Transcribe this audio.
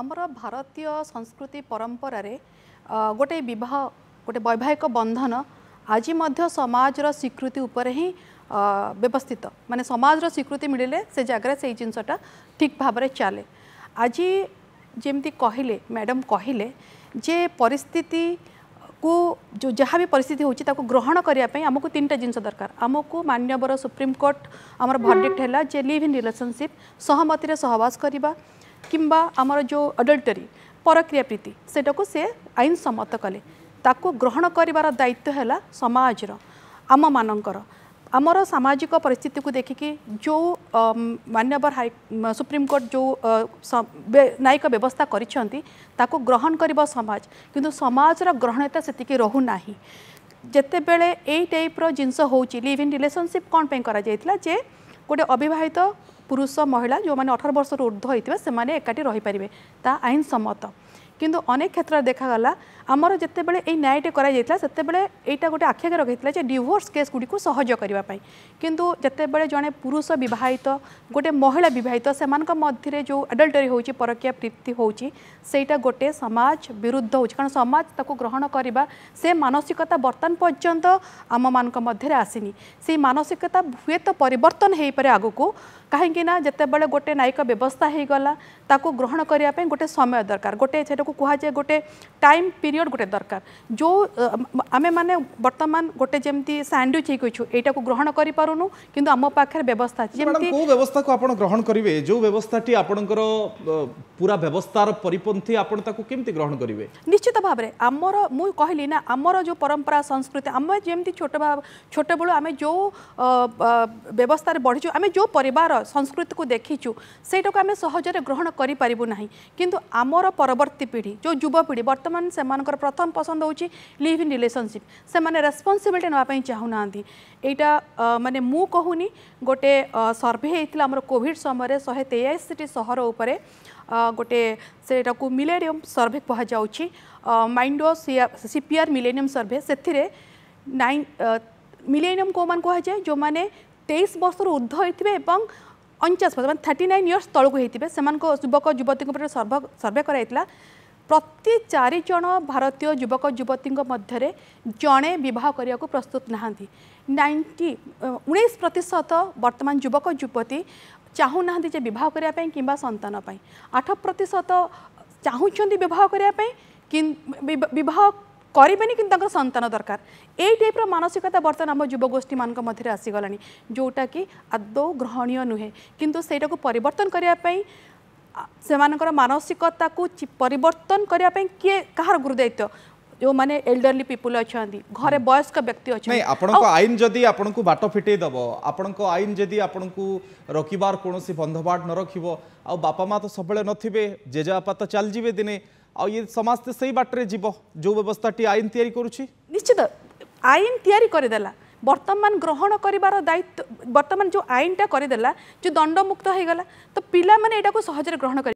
ଆମର ଭାରତୀୟ ସଂସ୍କୃତି ପରମ୍ପରାରେ ଗୋଟେ ବିବାହ ଗୋଟେ ବୈବାହିକ ବନ୍ଧନ ଆଜି ମଧ୍ୟ ସମାଜର ସ୍ୱୀକୃତି ଉପରେ ହିଁ ବ୍ୟବସ୍ଥିତ ମାନେ ସମାଜର ସ୍ୱୀକୃତି ମିଳିଲେ ସେ ଜାଗାରେ ସେଇ ଜିନିଷଟା ଠିକ୍ ଭାବରେ ଚାଲେ ଆଜି ଯେମିତି କହିଲେ ମ୍ୟାଡ଼ମ୍ କହିଲେ ଯେ ପରିସ୍ଥିତି କୁ ଯେଉଁ ଯାହା ବି ପରିସ୍ଥିତି ହେଉଛି ତାକୁ ଗ୍ରହଣ କରିବା ପାଇଁ ଆମକୁ ତିନିଟା ଜିନିଷ ଦରକାର ଆମକୁ ମାନ୍ୟବର ସୁପ୍ରିମକୋର୍ଟ ଆମର ଭର୍ଡିକ୍ଟ ହେଲା ଯେ ଲିଭ୍ ଇନ୍ ରିଲେସନସିପ୍ ସହମତିରେ ସହବାସ କରିବା কিংবা আমার যে অডল্টরি পরক্রিয়া প্রীতি সেটাকে সে আইনসম্মত কলে তাকে গ্রহণ করবার দায়িত্ব হল সমাজর আমমানকর আমার সামাজিক পরিস্থিতি দেখিকি যে মান্যবর হাই সুপ্রিমকোর্ট যে ন্যায়িক ব্যবস্থা করেছেন তাকে গ্রহণ করব সমাজ কিন্তু সমাজর গ্রহণতা সেটিকি রহু না যেতবে এই টাইপ্র জিনিস হচ্ছে লিভ ইন রিলেসনশিপ কোণ পাই করা যাই যে গোটে অবিবাহিত পুরুষ মহিলা যে অঠার বর্ষর ঊর্ধ্ব হয়ে সে একাঠি রহিপারে তা আইনসম্মত কিন্তু অনেক ক্ষেত্রে দেখা গেল আমার যেতবে এই ন্যায়টি করা যাই সেতবে এইটা গোটে আখিগে রখাইছিল যে ডিভোর্স কেস গুড়ি সহজ করা কিন্তু যেতবে জন পুরুষ বিবাহিত গোটে মহিলা বিবাহিত সে মধ্যে যে আডল্টরি হচ্ছে পরকীয়া প্রীতি হচ্ছে সেইটা গোটে সমাজ বিরুদ্ধ হচ্ছে কারণ সমাজ তাকে গ্রহণ করা সে মানসিকতা বর্তমান পর্যন্ত আম মধ্যে আসিনি সেই মানসিকতা হুয়েত পরিবর্তন হয়ে পড়ে আগুক କାହିଁକିନା ଯେତେବେଳେ ଗୋଟେ ନ୍ୟାୟିକ ବ୍ୟବସ୍ଥା ହୋଇଗଲା ତାକୁ ଗ୍ରହଣ କରିବା ପାଇଁ ଗୋଟେ ସମୟ ଦରକାର ଗୋଟେ ସେଟାକୁ କୁହାଯାଏ ଗୋଟେ ଟାଇମ୍ ପିରିୟଡ଼ ଗୋଟେ ଦରକାର ଯେଉଁ ଆମେମାନେ ବର୍ତ୍ତମାନ ଗୋଟେ ଯେମିତି ସ୍ୟାଣ୍ଡୱିଚ୍ ହେଇକିଛୁ ଏଇଟାକୁ ଗ୍ରହଣ କରିପାରୁନୁ କିନ୍ତୁ ଆମ ପାଖରେ ବ୍ୟବସ୍ଥା ଅଛି ଯେମିତି କେଉଁ ବ୍ୟବସ୍ଥାକୁ ଆପଣ ଗ୍ରହଣ କରିବେ ଯେଉଁ ବ୍ୟବସ୍ଥାଟି ଆପଣଙ୍କର ପୁରା ବ୍ୟବସ୍ଥାର ପରିପନ୍ଥୀ ଆପଣ ତାକୁ କେମିତି ଗ୍ରହଣ କରିବେ ନିଶ୍ଚିତ ଭାବରେ ଆମର ମୁଁ କହିଲି ନା ଆମର ଯେଉଁ ପରମ୍ପରା ସଂସ୍କୃତି ଆମେ ଯେମିତି ଛୋଟ ଛୋଟବେଳୁ ଆମେ ଯେଉଁ ବ୍ୟବସ୍ଥାରେ ବଢ଼ିଛୁ ଆମେ ଯେଉଁ ପରିବାର संस्कृति को देखीचु से आम सहजे ग्रहण करूना कि आमर परवर्त पीढ़ी जो जुवपीढ़ी बर्तमान से प्रथम पसंद हो लिव इन रिलेसनशिप से रेस्पनसबिलिटी नापी चाहूना यहाँ मानने कहूनी गोटे सर्भे आम कॉविड समय शहे तेईस टी सहर उपर गोटे से मिलेनियम सर्भे कह जाऊँगी माइंडो सीपीआर मिलेनियम सर्भे से नाइन मिलेनियम कौन कहुए जो मैंने तेईस वर्ष रू ऊर्धे और अणचाश मैं थर्टी नाइन इयर्स तौक होते हैं युवक युवती सर्व सर्वे कराइला प्रति चारज भारतीय युवक युवती जड़े बहुत करने को प्रस्तुत नाइंटी उन्नीस प्रतिशत बर्तमान युवक युवती चाहूना जे बहुत करने कि सतानपी आठ प्रतिशत चाहूँ बहुत करने करें कि सतान दरकार ये टाइप्र मानसिकता बर्तन आम जुवगोषी मान आसीगला जोटा कि आद ग्रहणीय नुहे किंतु से परर्तन करने से मानसिकता को परर्तन किए कह गुरुदायित्व जो मैंने एल्डरली पीपुल अच्छा घर वयस्क व्यक्ति अच्छा आईन जदि आप बाट फिटेद आपण को आईन जदि आप रखार कौन बंधवाट न आपा माँ तो सब नथे जेजे बापा तो चल जी दिने আউ আয়ে সমাজতে সেই বাটরে যাব যে ব্যবস্থাটি আইন তৈরি করুছি নিশ্চিত আইন তৈরি করে দেলা বর্তমান গ্রহণ করিবার দায়িত্ব বর্তমান যে আইনটা করে দেলা যে দণ্ডমুক্ত হয়ে গলা তো পিলা মানে এটাকে সহজে গ্রহণ করে